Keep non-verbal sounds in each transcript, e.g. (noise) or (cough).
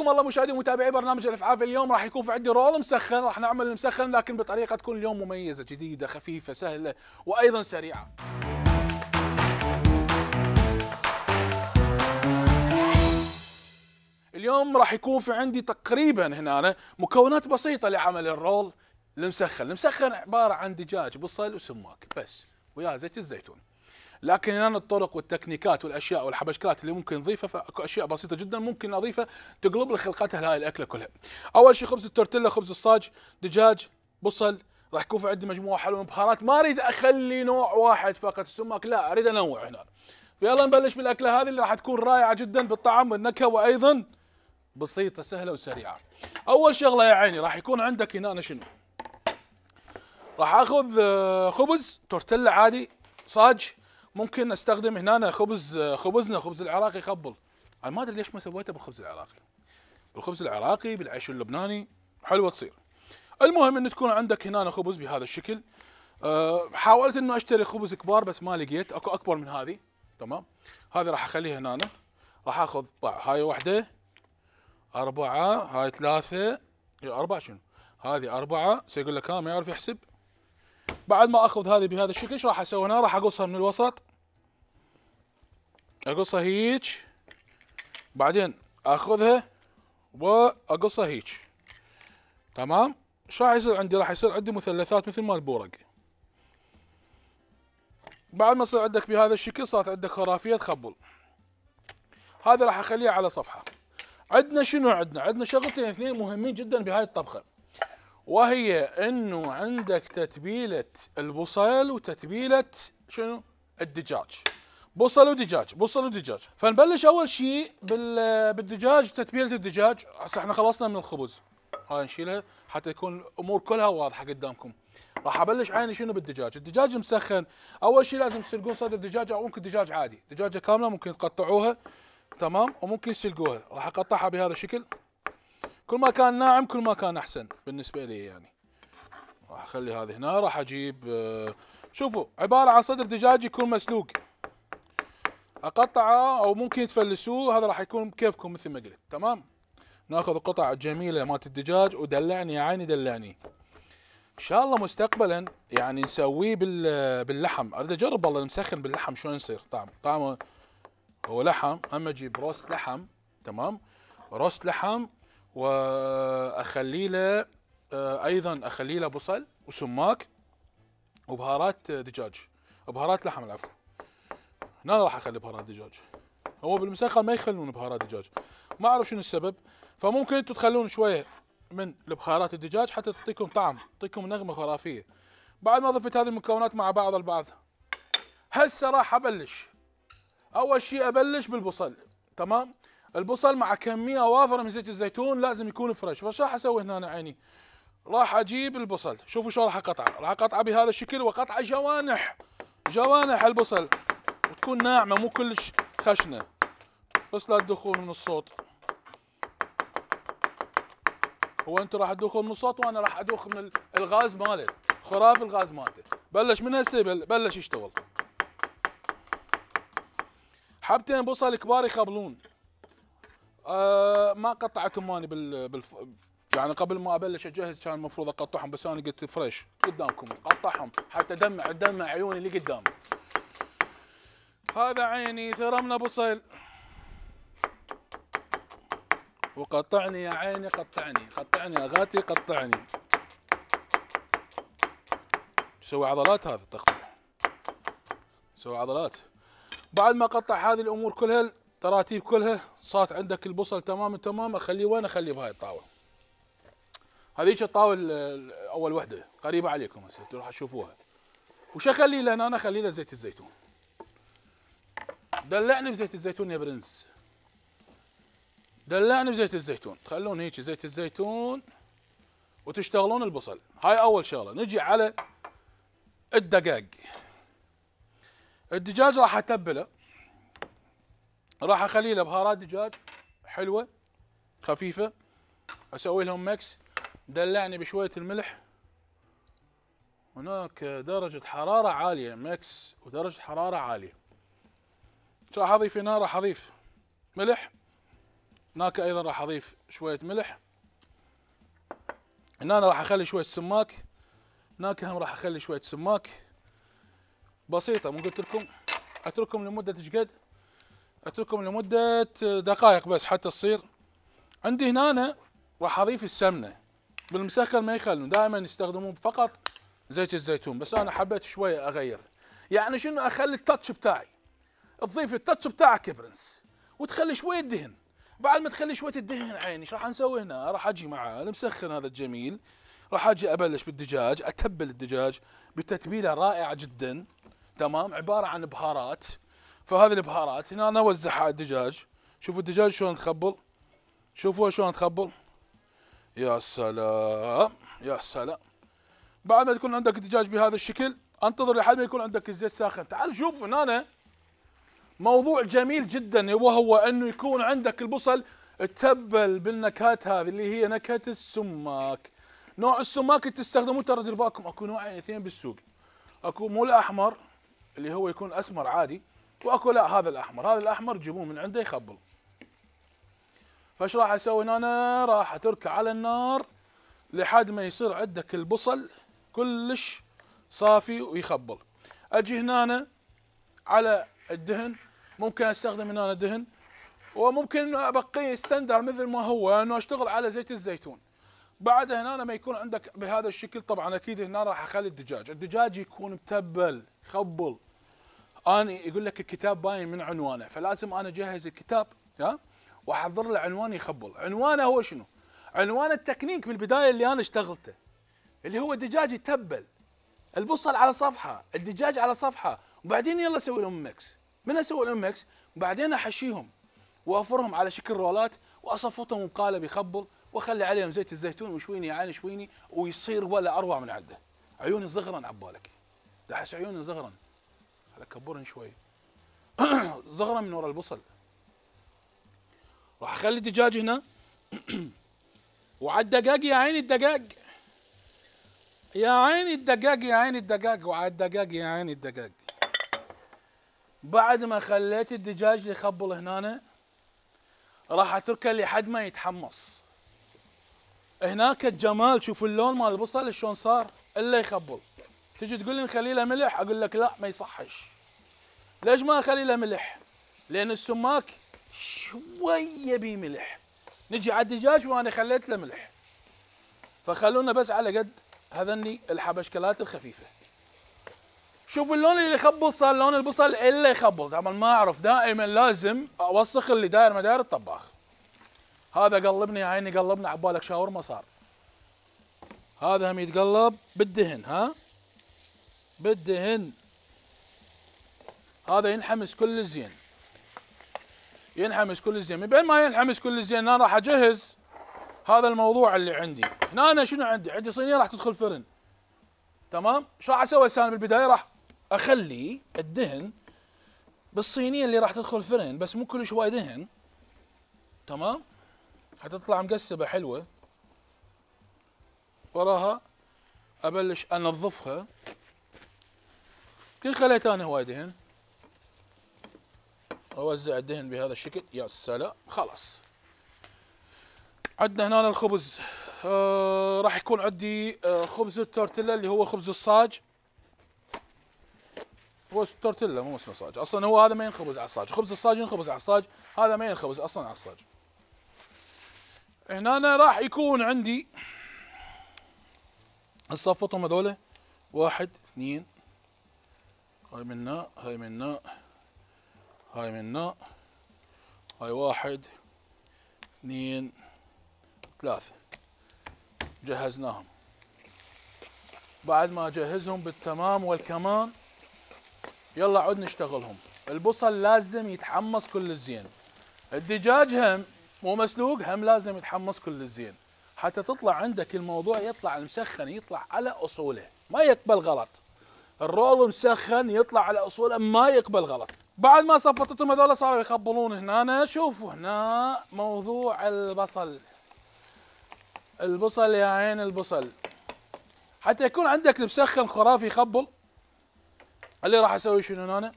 حياكم الله مشاهدي ومتابعي برنامج الافعاف اليوم راح يكون في عندي رول مسخن راح نعمل المسخن لكن بطريقه تكون اليوم مميزه جديده خفيفه سهله وايضا سريعه اليوم راح يكون في عندي تقريبا هنا مكونات بسيطه لعمل الرول المسخن المسخن عباره عن دجاج بصل وسماك بس ويا زيت الزيتون لكن الان الطرق والتكنيكات والاشياء والحبشكلات اللي ممكن نضيفها فاكو اشياء بسيطه جدا ممكن نضيفها تقلب لك خلقتها لهي الاكله كلها. اول شيء خبز التورتيلا، خبز الصاج، دجاج، بصل، راح يكون في عندي مجموعه حلوه من البهارات، ما اريد اخلي نوع واحد فقط السمك، لا اريد انوع هنا. فيلا نبلش بالاكله هذه اللي راح تكون رائعه جدا بالطعم والنكهه وايضا بسيطه سهله وسريعه. اول شغله يا عيني راح يكون عندك هنا شنو؟ راح اخذ آه، خبز تورتيلا عادي صاج ممكن استخدم هنا خبز خبزنا خبز العراقي خبل انا ما ادري ليش ما سويته بالخبز العراقي بالخبز العراقي بالعيش اللبناني حلوه تصير المهم ان تكون عندك هنا خبز بهذا الشكل أه حاولت انه اشتري خبز كبار بس ما لقيت اكو اكبر من هذه تمام هذه راح اخليها هنا راح اخذ هاي وحده أربعة هاي ثلاثة إيه، أربعة شنو هذه أربعة سيقول لك ها ما يعرف يحسب بعد ما اخذ هذه بهذا الشكل ايش راح اسوي هنا راح اقصها من الوسط اقصها هيج بعدين اخذها واقصها هيج تمام ايش راح يصير عندي راح يصير عندي مثلثات مثل ما البورق بعد ما صار عندك بهذا الشكل صارت عندك خرافيه تخبل هذا راح اخليه على صفحه عندنا شنو عندنا عندنا شغلتين اثنين مهمين جدا بهاي الطبخه وهي انه عندك تتبيله البصل وتتبيله شنو؟ الدجاج. بصل ودجاج، بصل ودجاج، فنبلش اول شيء بالدجاج تتبيله الدجاج، هسه احنا خلصنا من الخبز. هاي نشيلها حتى تكون الامور كلها واضحه قدامكم. راح ابلش عيني شنو بالدجاج، الدجاج مسخن، اول شيء لازم تسلقون صدر الدجاج او ممكن دجاج عادي، دجاجه كامله ممكن تقطعوها تمام وممكن تسلقوها، راح اقطعها بهذا الشكل. كل ما كان ناعم كل ما كان احسن بالنسبه لي يعني راح اخلي هذه هنا راح اجيب آه، شوفوا عباره عن صدر دجاج يكون مسلوق اقطعه او ممكن تفلسوه هذا راح يكون بكيفكم مثل ما قلت تمام ناخذ القطع الجميله مالت الدجاج ودلعني يا عيني دلعني ان شاء الله مستقبلا يعني نسويه باللحم اريد اجرب والله المسخن باللحم شلون يصير طعم طعمه هو لحم اما اجيب روست لحم تمام روست لحم واخلي له آه، ايضا اخلي له بصل وسماك وبهارات آه، دجاج بهارات لحم العفو انا راح اخلي بهارات دجاج هو بالمسخن ما يخلون بهارات دجاج ما اعرف شنو السبب فممكن انتم تخلون شويه من بهارات الدجاج حتى تعطيكم طعم تعطيكم نغمه خرافيه بعد ما ضفت هذه المكونات مع بعض البعض هسه راح ابلش اول شيء ابلش بالبصل تمام البصل مع كميه وافره من زيت الزيتون لازم يكون فريش فايش راح اسوي هنا أنا عيني راح اجيب البصل شوفوا شو راح اقطعه راح اقطعه بهذا الشكل واقطعه جوانح جوانح البصل وتكون ناعمه مو كلش خشنه بس لا تدخون من الصوت هو انت راح تدخون من الصوت وانا راح ادخ من الغاز ماله خراف الغاز مالته بلش من هسه بلش يشتغل حبتين بصل كبار يخبلون أه ما قطعتهم كماني بال, بالف... يعني قبل ما ابلش اجهز كان المفروض اقطعهم بس انا قلت فريش قدامكم قطعهم حتى دمع دمع عيوني اللي قدام هذا عيني ثرمنا بصيل وقطعني يا عيني قطعني قطعني يا غاتي قطعني سوى عضلات هذا التقطيع سوى عضلات بعد ما قطع هذه الامور كلها تراتيب كلها صارت عندك البصل تمام تمام اخليه وين اخليه بهاي الطاوله هذيك الطاوله اول وحده قريبه عليكم هسه راح تشوفوها وش اخلي له انا اخلي له زيت الزيتون دلعني بزيت الزيتون يا برنس دلعني بزيت الزيتون تخلون هيك زيت الزيتون وتشتغلون البصل هاي اول شغله نجي على الدقاق الدجاج راح اتبله راح اخلي له بهارات دجاج حلوه خفيفه اسوي لهم مكس دلعني بشويه الملح هناك درجه حراره عاليه مكس ودرجه حراره عاليه راح اضيف هنا راح اضيف ملح هناك ايضا راح اضيف شويه ملح هنا أنا راح اخلي شويه سماك هناك هم راح اخلي شويه سماك بسيطه مو قلت لكم اتركهم لمده ايش قد اتركهم لمدة دقائق بس حتى تصير عندي هنا أنا راح اضيف السمنة بالمسكر ما يخلون دائما يستخدمون فقط زيت الزيتون بس انا حبيت شوية اغير يعني شنو اخلي التاتش بتاعي تضيف التاتش بتاعك يا برنس وتخلي شوية دهن بعد ما تخلي شوية الدهن عيني ايش راح نسوي هنا راح اجي مع المسخن هذا الجميل راح اجي ابلش بالدجاج اتبل الدجاج بتتبيله رائعه جدا تمام عباره عن بهارات فهذه البهارات هنا انا اوزعها على الدجاج شوفوا الدجاج شلون تخبل شوفوا شلون تخبل يا سلام يا سلام بعد ما تكون عندك الدجاج بهذا الشكل انتظر لحد ما يكون عندك الزيت ساخن تعال شوف هنا أنا موضوع جميل جدا وهو انه يكون عندك البصل تتبل بالنكهات هذه اللي هي نكهه السماك نوع السماك اللي تستخدمه ترى دير بالكم اكو نوعين اثنين بالسوق اكو مو الاحمر اللي هو يكون اسمر عادي واكو لا هذا الاحمر هذا الاحمر جيبوه من عنده يخبل فايش راح اسوي هنا راح اتركه على النار لحد ما يصير عندك البصل كلش صافي ويخبل اجي هنا على الدهن ممكن استخدم هنا دهن وممكن انه ابقيه السندر مثل ما هو انه اشتغل على زيت الزيتون بعدها هنا لما يكون عندك بهذا الشكل طبعا اكيد هنا راح اخلي الدجاج الدجاج يكون متبل خبل انا يقول لك الكتاب باين من عنوانه فلازم انا اجهز الكتاب ها واحضر له عنوان يخبل عنوانه هو شنو عنوان التكنيك بالبدايه اللي انا اشتغلته اللي هو دجاج يتبل البصل على صفحه الدجاج على صفحه وبعدين يلا اسوي لهم ميكس من اسوي لهم ميكس وبعدين احشيهم وافرهم على شكل رولات واصفطهم بقالب يخبل واخلي عليهم زيت الزيتون وشويني يعني عين شويني ويصير ولا اروع من عده عيوني صغرا عبالك احس عيوني صغرا كبرن شوي (coughs) زغره من ورا البصل راح اخلي الدجاج هنا (coughs) وعلى الدجاج يا عيني الدجاج يا عيني الدجاج يا عيني الدجاج وعلى الدجاج يا عيني الدجاج بعد ما خليت الدجاج يخبل هنا راح اتركه لحد ما يتحمص هناك الجمال شوفوا اللون مال البصل شلون صار الا يخبل تجي تقول لي نخلي له ملح اقول لك لا ما يصحش ليش ما اخلي له ملح لان السماك شويه بي ملح نجي على الدجاج وانا خليت له ملح فخلونا بس على قد هذني الحبشكلات الخفيفه شوف اللون اللي يخبل صار لون البصل الا يخبل طبعا ما اعرف دائما لازم اوسخ اللي داير مدار الطباخ هذا قلبني يا عيني قلبنا عبالك شاورما صار هذا هم يتقلب بالدهن ها بالدهن هذا ينحمس كل زين ينحمس كل زين من بين ما ينحمس كل زين انا راح اجهز هذا الموضوع اللي عندي هنا أنا شنو عندي عندي صينيه راح تدخل فرن تمام شو راح اسوي انا بالبدايه راح اخلي الدهن بالصينيه اللي راح تدخل فرن بس مو كل شوي دهن تمام حتطلع مقسبه حلوه وراها ابلش انظفها كل خليت انا هواي دهن اوزع الدهن بهذا الشكل يا سلام خلاص عندنا هنا الخبز آه راح يكون عندي آه خبز التورتيلا اللي هو خبز الصاج هو التورتيلا مو اسمه صاج اصلا هو هذا ما ينخبز على الصاج خبز الصاج ينخبز على الصاج هذا ما ينخبز اصلا على الصاج هنا أنا راح يكون عندي الصفطهم هذول واحد اثنين هاي منا هاي منا هاي منا هاي واحد اثنين ثلاثة جهزناهم بعد ما اجهزهم بالتمام والكمان يلا عود نشتغلهم البصل لازم يتحمص كل الزين الدجاج هم مو مسلوق هم لازم يتحمص كل الزين حتى تطلع عندك الموضوع يطلع المسخن يطلع على اصوله ما يقبل غلط الرول مسخن يطلع على اصوله ما يقبل غلط بعد ما صفطتهم هذول صاروا يخبلون هنا أنا شوفوا هنا موضوع البصل البصل يا عين البصل حتى يكون عندك المسخن خرافي يخبل اللي راح اسوي شنو هنا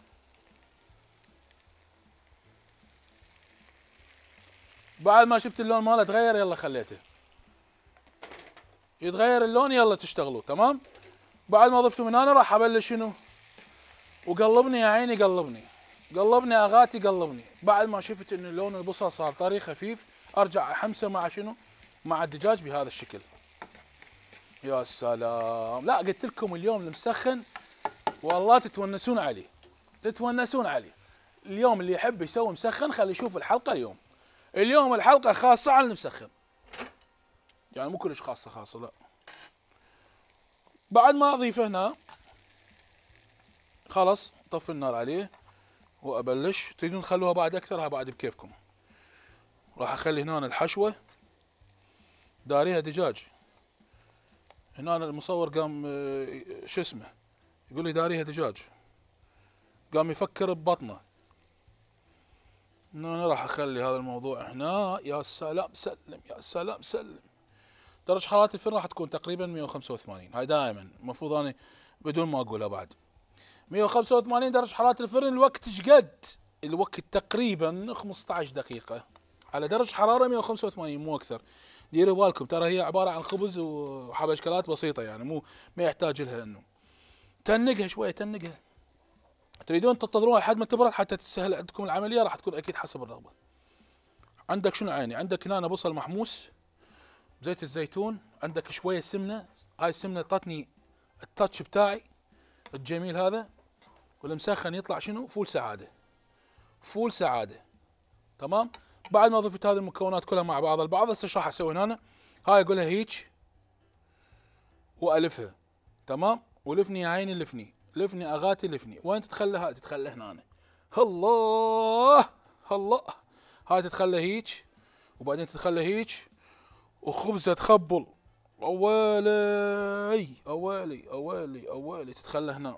بعد ما شفت اللون ماله تغير يلا خليته يتغير اللون يلا تشتغلوا تمام بعد ما ضفته من هنا راح ابلش شنو وقلبني يا عيني قلبني قلبني اغاتي قلبني بعد ما شفت ان لون البصل صار طري خفيف ارجع احمسه مع شنو مع الدجاج بهذا الشكل يا سلام لا قلت لكم اليوم المسخن والله تتونسون عليه تتونسون عليه اليوم اللي يحب يسوي مسخن خلي يشوف الحلقه اليوم اليوم الحلقه خاصه على المسخن يعني مو كلش خاصه خاصه لا بعد ما اضيفه هنا خلاص طفي النار عليه وابلش تريدون تخلوها بعد اكثر بعد بكيفكم راح اخلي هنا الحشوه داريها دجاج هنا المصور قام آه، شو اسمه يقول لي داريها دجاج قام يفكر ببطنه انا راح اخلي هذا الموضوع هنا يا سلام سلم يا سلام سلم درجه حراره الفرن راح تكون تقريبا 185 هاي دائما المفروض انا بدون ما اقولها بعد 185 درجه حراره الفرن الوقت ايش قد الوقت تقريبا 15 دقيقه على درجه حراره 185 مو اكثر ديروا بالكم ترى هي عباره عن خبز وحبشكلات بسيطه يعني مو ما يحتاج لها انه تنقها شويه تنقها تريدون تنتظرون لحد ما تبرد حتى تسهل عندكم العمليه راح تكون اكيد حسب الرغبه عندك شنو عيني عندك هنا بصل محموس زيت الزيتون عندك شويه سمنه هاي السمنه اعطتني التاتش بتاعي الجميل هذا والمسخن يطلع شنو فول سعاده فول سعاده تمام بعد ما ضفت هذه المكونات كلها مع بعض البعض هسه ايش راح اسوي هنا هاي اقولها هيك والفها تمام ولفني يا عيني لفني لفني اغاتي لفني وين تتخلى هاي تتخلى هنا أنا. الله الله هاي تتخلى هيك وبعدين تتخلى هيك وخبزة تخبل أوالي أوالي أوالي أوالي تتخلى هنا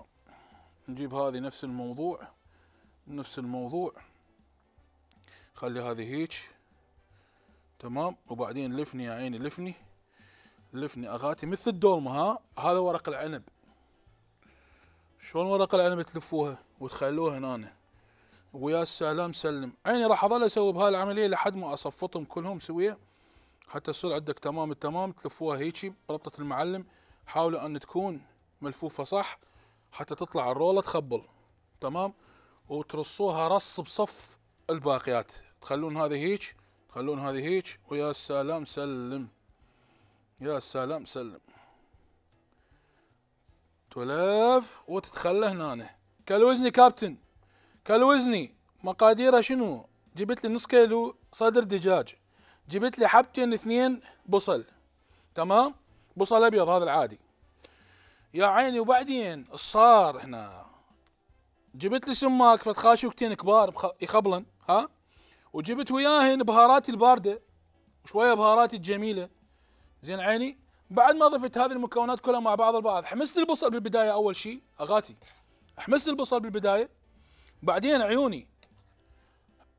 نجيب هذه نفس الموضوع نفس الموضوع خلي هذه هيج تمام وبعدين لفني يا عيني لفني لفني اغاتي مثل الدولمه ها هذا ورق العنب شلون ورق العنب تلفوها وتخلوها هنا ويا السلام سلم عيني راح اظل اسوي بهالعمليه لحد ما اصفطهم كلهم سويه حتى تصير عندك تمام التمام تلفوها هيجي بربطة المعلم حاولوا أن تكون ملفوفة صح حتى تطلع الرولة تخبل تمام وترصوها رص بصف الباقيات تخلون هذه هيج تخلون هذه هيج ويا سلام سلم يا سلام سلم تلف وتتخلى هنا كالوزني كابتن كالوزني مقاديره شنو جبت لي نص كيلو صدر دجاج جبت لي حبتين اثنين بصل تمام بصل ابيض هذا العادي يا عيني وبعدين صار هنا جبت لي سماك فتخاشوكتين كبار يخبلن ها وجبت وياهن بهاراتي البارده شويه بهاراتي الجميله زين عيني بعد ما ضفت هذه المكونات كلها مع بعض البعض حمست البصل بالبدايه اول شيء اغاتي حمست البصل بالبدايه بعدين عيوني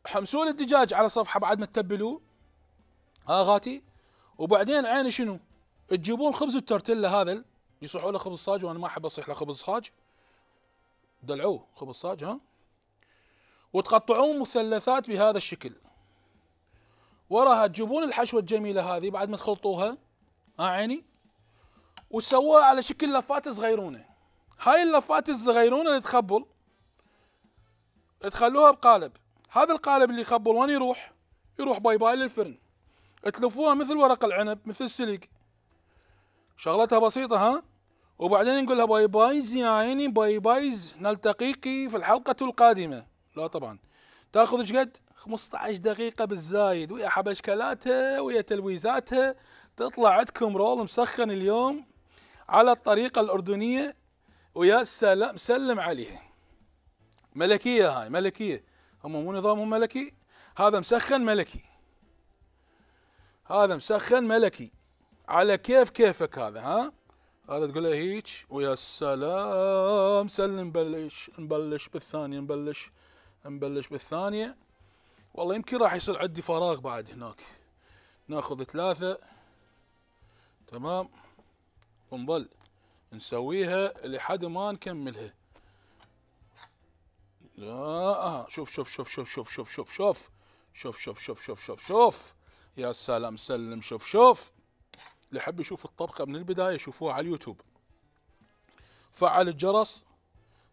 حمسوا الدجاج على صفحه بعد ما تتبلوه اغاتي وبعدين عيني شنو تجيبون خبز التورتيلا هذا يصيحوا له خبز صاج وانا ما احب اصيح له خبز صاج دلعوه خبز صاج ها وتقطعون مثلثات بهذا الشكل وراها تجيبون الحشوه الجميله هذه بعد ما تخلطوها ها عيني وسووها على شكل لفات صغيرونه هاي اللفات الصغيرونه اللي تخبل تخلوها بقالب هذا القالب اللي يخبل وين يروح؟ يروح باي باي للفرن تلفوها مثل ورق العنب مثل السلك شغلتها بسيطة ها وبعدين نقول لها باي بايز يا عيني باي بايز نلتقيك في الحلقة القادمة لا طبعا تاخذ ايش قد 15 دقيقة بالزايد ويا حبشكلاتها ويا تلويزاتها تطلع عندكم رول مسخن اليوم على الطريقة الأردنية ويا سلام سلم عليها ملكية هاي ملكية هم مو نظامهم ملكي هذا مسخن ملكي هذا مسخن ملكي على كيف كيفك هذا ها هذا تقول له هيك ويا سلام سلم نبلش نبلش بالثانيه نبلش نبلش بالثانيه والله يمكن راح يصير عندي فراغ بعد هناك ناخذ ثلاثه تمام ونظل نسويها لحد ما نكملها لا آه شوف شوف شوف شوف شوف شوف شوف شوف شوف شوف شوف شوف شوف شوف يا سلام سلم شوف شوف اللي يحب يشوف الطبخه من البدايه شوفوها على اليوتيوب فعل الجرس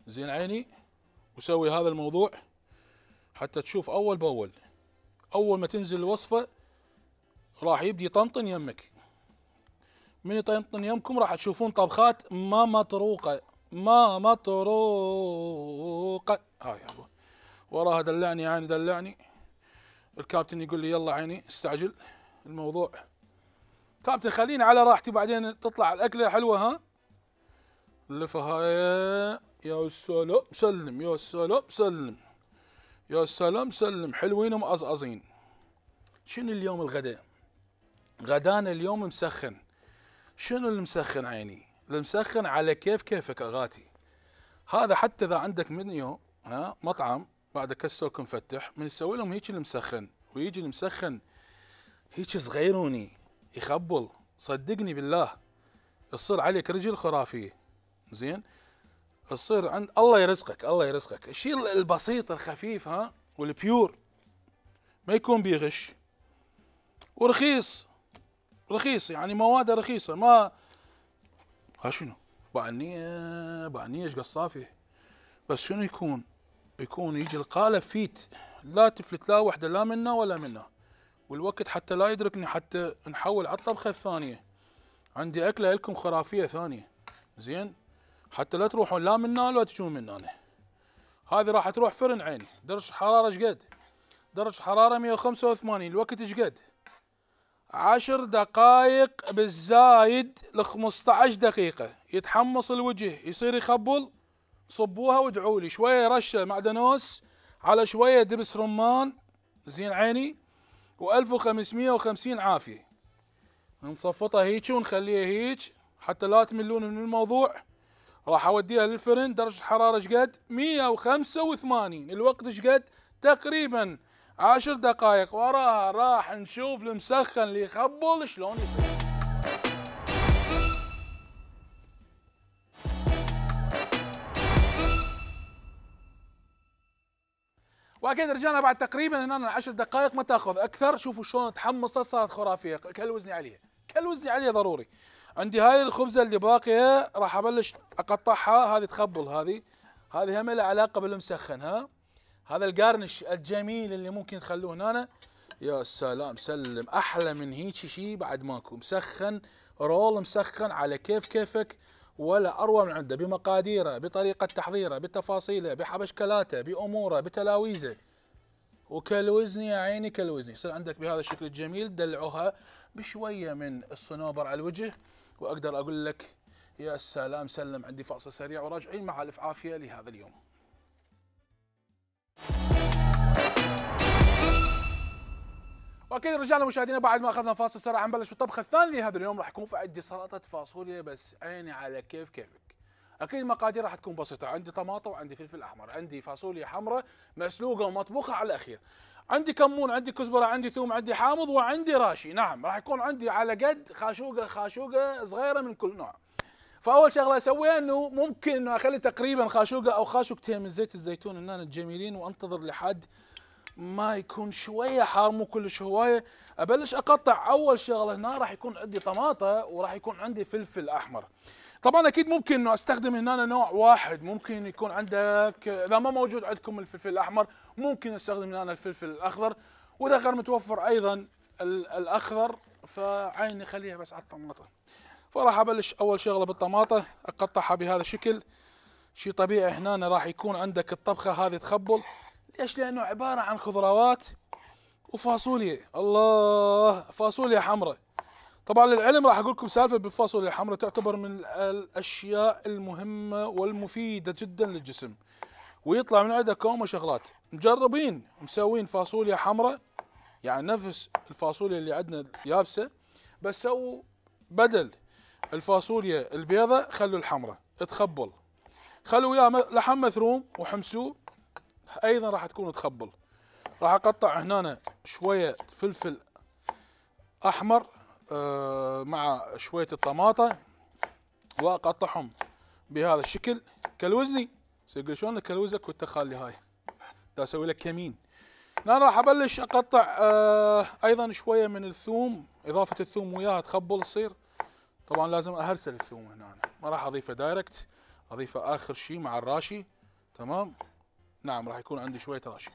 زين عيني وسوي هذا الموضوع حتى تشوف اول باول اول ما تنزل الوصفه راح يبدي يطنطن يمك من يطنطن يمكم راح تشوفون طبخات ما مطروقه ما مطروقه هاي وراها دلعني يعني دلعني الكابتن يقول لي يلا عيني استعجل الموضوع كابتن خليني على راحتي بعدين تطلع الاكله حلوه ها لفها يا سلام سلم يا سلام سلم يا سلام سلم حلوين ومقزقزين شنو اليوم الغداء غدانا اليوم مسخن شنو المسخن عيني المسخن على كيف كيفك اغاتي هذا حتى اذا عندك منيو ها مطعم بعد كسوك مفتح من يسوي لهم هيك المسخن ويجي المسخن هيك صغيروني يخبل صدقني بالله تصير عليك رجل خرافيه زين تصير عند الله يرزقك الله يرزقك الشيء البسيط الخفيف ها والبيور ما يكون بيغش ورخيص رخيص يعني مواد رخيصه ما ها شنو بعنيه بعنيه ايش قصافي بس شنو يكون يكون يجي القالب فيت لا تفلت لا وحده لا منا ولا منا والوقت حتى لا يدركني حتى نحول على الطبخه الثانيه عندي اكله لكم خرافيه ثانيه زين حتى لا تروحون لا من ولا تجون من هنا هذه راح تروح فرن عيني درجه الحراره شقد درجه الحراره 185 الوقت شقد 10 دقائق بالزايد ل 15 دقيقه يتحمص الوجه يصير يخبل صبوها وادعوا لي شويه رشه معدنوس على شويه دبس رمان زين عيني و1550 عافيه نصفطها هيك ونخليها هيك حتى لا تملون من الموضوع راح اوديها للفرن درجه الحراره شقد 185 الوقت شقد تقريبا عشر دقائق وراها راح نشوف المسخن اللي يخبل شلون يصير واكيد رجعنا بعد تقريبا هنا 10 دقائق ما تاخذ اكثر شوفوا شلون تحمصت صارت خرافيه كل وزني عليها كل وزني عليها ضروري عندي هذه الخبزه اللي باقيه راح ابلش اقطعها هذه تخبل هذه هذه هم لها علاقه بالمسخن ها هذا القارنش الجميل اللي ممكن تخلوه هنا يا سلام سلم احلى من هيك شيء بعد ماكو مسخن رول مسخن على كيف كيفك ولا أروع من عنده بمقاديره بطريقة تحضيره بتفاصيله بحبشكلاته بأموره بتلاويزه وكالوزني يا عيني كالوزني يصير عندك بهذا الشكل الجميل دلعوها بشوية من الصنوبر على الوجه وأقدر أقول لك يا سلام سلم عندي فاصل سريع وراجعين مع ألف عافية لهذا اليوم واكيد رجعنا مشاهدينا بعد ما اخذنا فاصل سرعة نبلش بالطبخ الثاني لهذا اليوم راح يكون في عندي سلطه فاصوليا بس عيني على كيف كيفك اكيد المقادير راح تكون بسيطه عندي طماطم وعندي فلفل احمر عندي فاصوليا حمراء مسلوقه ومطبوخه على الاخير عندي كمون عندي كزبره عندي ثوم عندي حامض وعندي راشي نعم راح يكون عندي على قد خاشوقه خاشوقه صغيره من كل نوع فاول شغله اسويها انه ممكن اخلي تقريبا خاشوقه او خاشوقتين من زيت الزيتون النان الجميلين وانتظر لحد ما يكون شويه حار مو كلش هوايه ابلش اقطع اول شغله هنا راح يكون عندي طماطه وراح يكون عندي فلفل احمر طبعا اكيد ممكن انه استخدم هنا نوع واحد ممكن يكون عندك اذا ما موجود عندكم الفلفل الاحمر ممكن استخدم هنا الفلفل الاخضر واذا غير متوفر ايضا الاخضر فعيني خليها بس على الطماطه فراح ابلش اول شغله بالطماطه اقطعها بهذا الشكل شيء طبيعي هنا راح يكون عندك الطبخه هذه تخبل ليش لانه عباره عن خضروات وفاصوليا الله فاصوليا حمراء طبعا للعلم راح اقول لكم سالفه بالفاصوليا الحمراء تعتبر من الاشياء المهمه والمفيده جدا للجسم ويطلع من عندها كوم شغلات مجربين مسوين فاصوليا حمراء يعني نفس الفاصوليا اللي عندنا يابسه بس سووا بدل الفاصوليا البيضة خلوا الحمراء تخبل خلوا وياه لحم مثروم وحمسوه ايضا راح تكون تخبل راح اقطع هنا شويه فلفل احمر آه، مع شويه الطماطه واقطعهم بهذا الشكل كلوزي سيقول شلون الكلوزه كنت خالي هاي دا اسوي لك كمين الان راح ابلش اقطع آه، ايضا شويه من الثوم اضافه الثوم وياها تخبل تصير طبعا لازم اهرسل الثوم هنا ما راح اضيفه دايركت اضيفه اخر شيء مع الراشي تمام نعم راح يكون عندي شويه راشي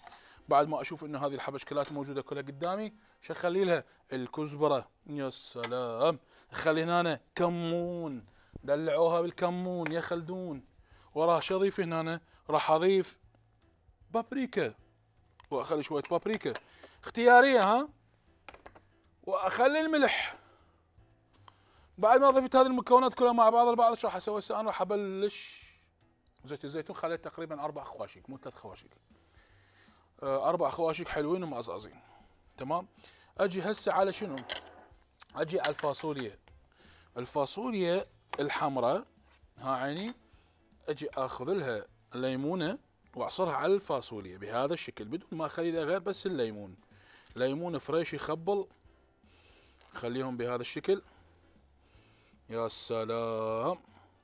بعد ما اشوف انه هذه الحبشكلات موجوده كلها قدامي شو اخلي لها الكزبره يا سلام خلي هنا كمون دلعوها بالكمون يا خلدون وراه شو اضيف هنا راح اضيف بابريكا واخلي شويه بابريكا اختياريه ها واخلي الملح بعد ما ضفت هذه المكونات كلها مع بعض البعض راح اسوي هسه انا راح ابلش زيت الزيتون خليت تقريبا اربع خواشيك مو ثلاث خواشيك آه، اربع خواشيك حلوين ومقزقزين تمام اجي هسه على شنو اجي على الفاصوليا الفاصوليا الحمراء ها عيني اجي اخذ لها ليمونه واعصرها على الفاصوليا بهذا الشكل بدون ما اخلي لها غير بس الليمون ليمون فريش يخبل خليهم بهذا الشكل يا سلام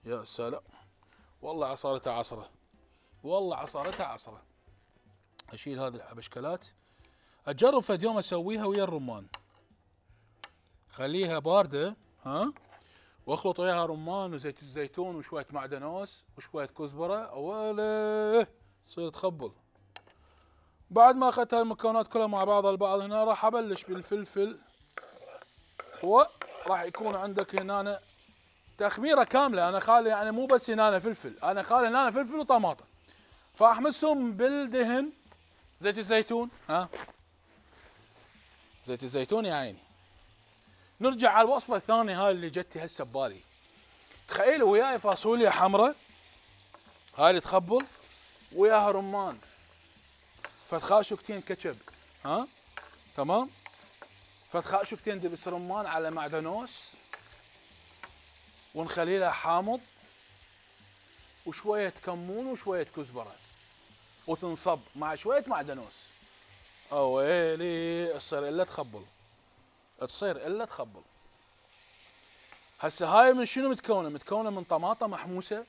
يا سلام والله عصارتها عصرة والله عصارتها عصرة أشيل هذه الحبشكلات أجرب فد يوم أسويها ويا الرمان خليها باردة ها واخلط وياها رمان وزيت الزيتون وشوية معدنوس وشوية كزبرة ولا تصير تخبل بعد ما اخذت هالمكونات كلها مع بعض البعض هنا راح ابلش بالفلفل وراح يكون عندك هنا تخميره كامله انا خالي يعني مو بس هنا فلفل انا خالي هنا فلفل وطماطم فاحمسهم بالدهن زيت الزيتون ها زيت الزيتون يا عيني نرجع على الوصفه الثانيه هاي اللي جتي هسه ببالي تخيلوا وياي فاصوليا حمراء هاي اللي تخبل وياها رمان فتخال كاتشب ها تمام فتخال دبس رمان على معدنوس ونخلي لها حامض وشويه كمون وشويه كزبره وتنصب مع شويه معدنوس اويلي تصير الا تخبل تصير الا تخبل هسه هاي من شنو متكونه متكونه من طماطه محموسه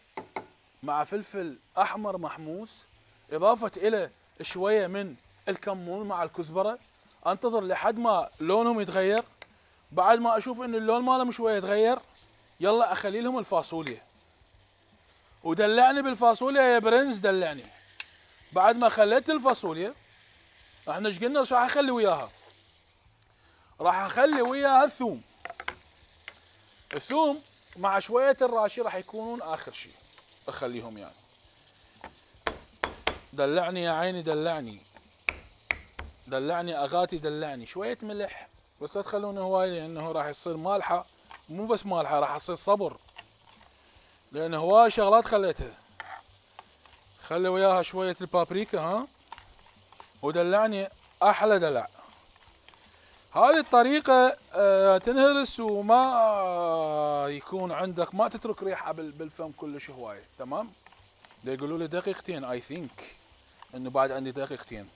مع فلفل احمر محموس اضافه الى شويه من الكمون مع الكزبره انتظر لحد ما لونهم يتغير بعد ما اشوف ان اللون مالهم شويه يتغير يلا اخلي لهم الفاصوليا ودلعني بالفاصوليا يا برنس دلعني بعد ما خليت الفاصوليا احنا ايش قلنا راح اخلي وياها راح اخلي وياها الثوم الثوم مع شويه الراشي راح يكونون اخر شيء اخليهم يعني دلعني يا عيني دلعني دلعني اغاتي دلعني شويه ملح بس لا تخلونه هواي لانه راح يصير مالحه مو بس مالحه راح اصير صبر لان هواي شغلات خليتها خلي وياها شويه البابريكا ها ودلعني احلى دلع هذه الطريقة آه، تنهرس وما يكون عندك ما تترك ريحة بالفم كلش هواية تمام يقولوا لي دقيقتين اي ثينك انه بعد عندي دقيقتين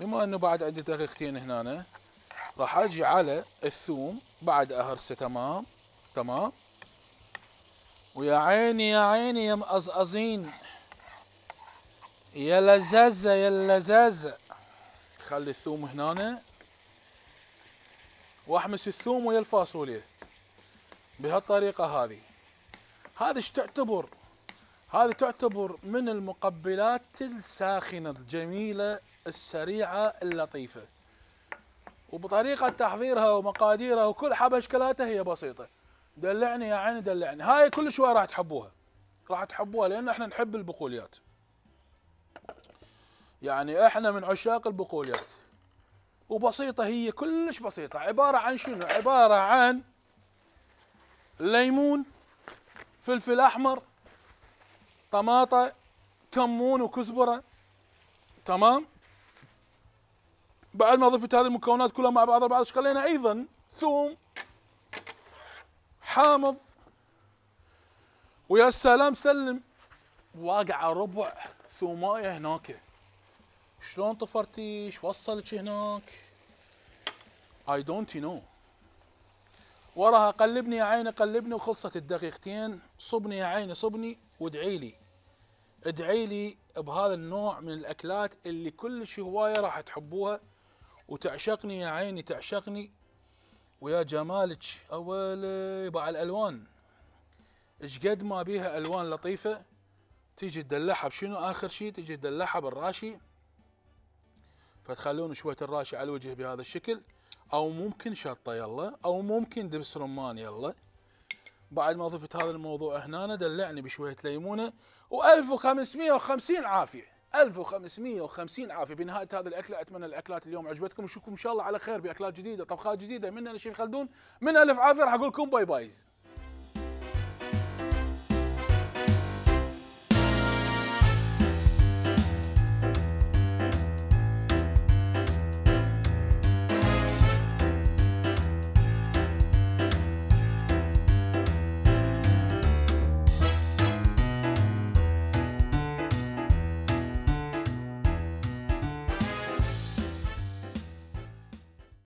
بما انه بعد عندي دقيقتين هنا راح اجي على الثوم بعد اهرسه تمام تمام ويا عيني يا عيني يا مقزقزين يا لزازة يا لزازة خلي الثوم هنا واحمس الثوم ويا الفاصوليا بهالطريقة هذه هذه ايش تعتبر هذه تعتبر من المقبلات الساخنة الجميلة السريعة اللطيفة وبطريقة تحضيرها ومقاديرها وكل حبشكلاتها هي بسيطة دلعني يا عيني دلعني هاي كل شوي راح تحبوها راح تحبوها لان احنا نحب البقوليات يعني احنا من عشاق البقوليات وبسيطه هي كلش بسيطه عباره عن شنو عباره عن ليمون فلفل احمر طماطه كمون وكزبره تمام بعد ما ضفت هذه المكونات كلها مع بعضها بعض خلينا ايضا ثوم حامض ويا سلام سلم واقعه ربع ثومايه هناك شلون طفرتي؟ شو وصلك هناك؟ اي دونت نو وراها قلبني يا عيني قلبني وخلصت الدقيقتين صبني يا عيني صبني وادعي لي ادعي لي بهذا النوع من الاكلات اللي كلش هوايه راح تحبوها وتعشقني يا عيني تعشقني ويا جمالك اولي باع الالوان ايش قد ما بيها الوان لطيفه تيجي تدلعها بشنو اخر شيء تيجي تدلعها بالراشي فتخلون شويه الراشي على الوجه بهذا الشكل او ممكن شطه يلا او ممكن دبس رمان يلا بعد ما ضفت هذا الموضوع هنا دلعني بشويه ليمونه و1550 عافيه 1550 عافيه بنهايه هذه الاكله اتمنى الاكلات اليوم عجبتكم نشوفكم ان شاء الله على خير باكلات جديده طبخات جديده من انا خلدون من الف عافيه راح اقول لكم باي بايز